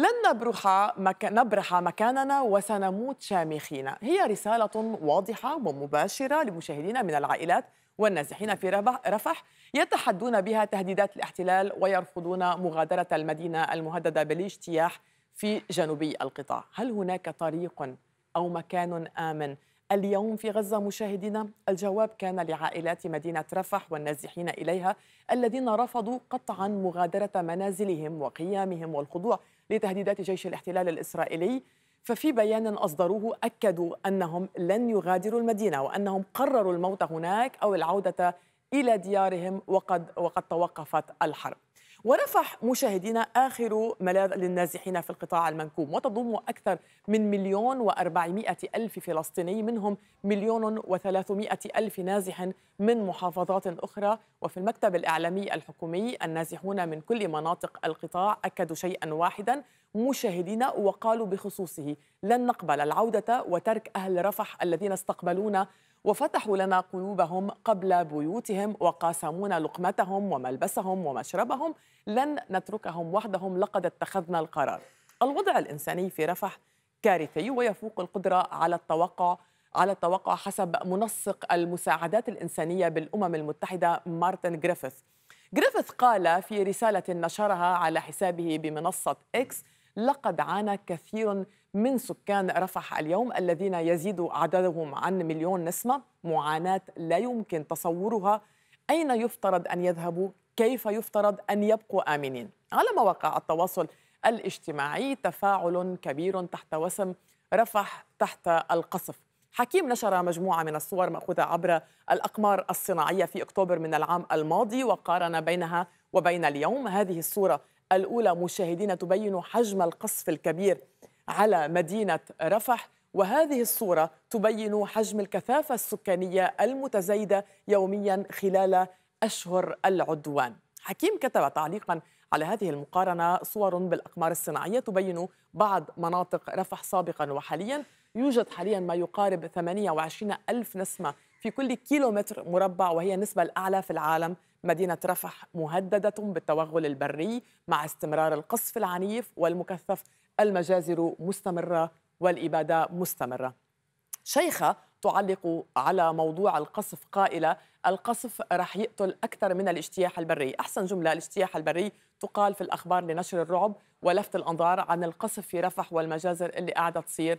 لن نبرح مك... نبرح مكاننا وسنموت شامخين هي رسالة واضحة ومباشرة لمشاهدينا من العائلات والنازحين في رفح يتحدون بها تهديدات الاحتلال ويرفضون مغادرة المدينة المهددة بالاجتياح في جنوبي القطاع هل هناك طريق أو مكان آمن اليوم في غزة مشاهدينا الجواب كان لعائلات مدينة رفح والنازحين إليها الذين رفضوا قطعا مغادرة منازلهم وقيامهم والخضوع لتهديدات جيش الاحتلال الإسرائيلي ففي بيان أصدروه أكدوا أنهم لن يغادروا المدينة وأنهم قرروا الموت هناك أو العودة إلى ديارهم وقد, وقد توقفت الحرب ونفح مشاهدينا آخر ملاذ للنازحين في القطاع المنكوب وتضم أكثر من مليون وأربعمائة ألف فلسطيني منهم مليون وثلاثمائة ألف نازح من محافظات أخرى وفي المكتب الإعلامي الحكومي النازحون من كل مناطق القطاع أكدوا شيئا واحدا مشاهدينا وقالوا بخصوصه لن نقبل العودة وترك أهل رفح الذين استقبلونا وفتحوا لنا قلوبهم قبل بيوتهم وقاسمونا لقمتهم وملبسهم ومشربهم لن نتركهم وحدهم لقد اتخذنا القرار الوضع الإنساني في رفح كارثي ويفوق القدرة على التوقع على التوقع حسب منسق المساعدات الإنسانية بالأمم المتحدة مارتن جريفيث جريفيث قال في رسالة نشرها على حسابه بمنصة إكس لقد عانى كثير من سكان رفح اليوم الذين يزيد عددهم عن مليون نسمة معاناة لا يمكن تصورها أين يفترض أن يذهبوا كيف يفترض أن يبقوا آمنين على مواقع التواصل الاجتماعي تفاعل كبير تحت وسم رفح تحت القصف حكيم نشر مجموعة من الصور مأخوذة عبر الأقمار الصناعية في أكتوبر من العام الماضي وقارن بينها وبين اليوم هذه الصورة الأولى مشاهدين تبين حجم القصف الكبير على مدينة رفح وهذه الصورة تبين حجم الكثافة السكانية المتزايدة يوميا خلال أشهر العدوان حكيم كتب تعليقا على هذه المقارنة صور بالأقمار الصناعية تبين بعض مناطق رفح سابقا وحاليا يوجد حاليا ما يقارب 28 ألف نسمة في كل كيلومتر مربع وهي النسبة الأعلى في العالم مدينة رفح مهددة بالتوغل البري مع استمرار القصف العنيف والمكثف المجازر مستمرة والإبادة مستمرة شيخة تعلق على موضوع القصف قائلة القصف رح يقتل أكثر من الاجتياح البري أحسن جملة الاجتياح البري تقال في الأخبار لنشر الرعب ولفت الأنظار عن القصف في رفح والمجازر اللي قاعدة تصير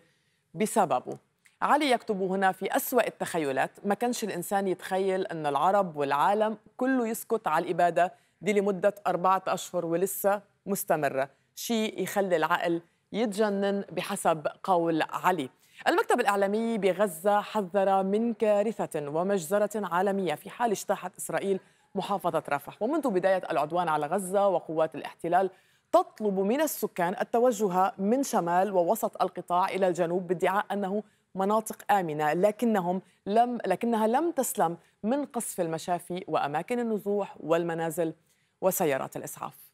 بسببه علي يكتب هنا في أسوأ التخيلات ما كانش الإنسان يتخيل أن العرب والعالم كله يسكت على الإبادة دي لمدة أربعة أشهر ولسه مستمرة شيء يخلي العقل يتجنن بحسب قول علي المكتب الإعلامي بغزة حذر من كارثة ومجزرة عالمية في حال اجتاحت إسرائيل محافظة رفح ومنذ بداية العدوان على غزة وقوات الاحتلال تطلب من السكان التوجه من شمال ووسط القطاع إلى الجنوب بادعاء أنه مناطق آمنة لكنهم لم لكنها لم تسلم من قصف المشافي وأماكن النزوح والمنازل وسيارات الإسعاف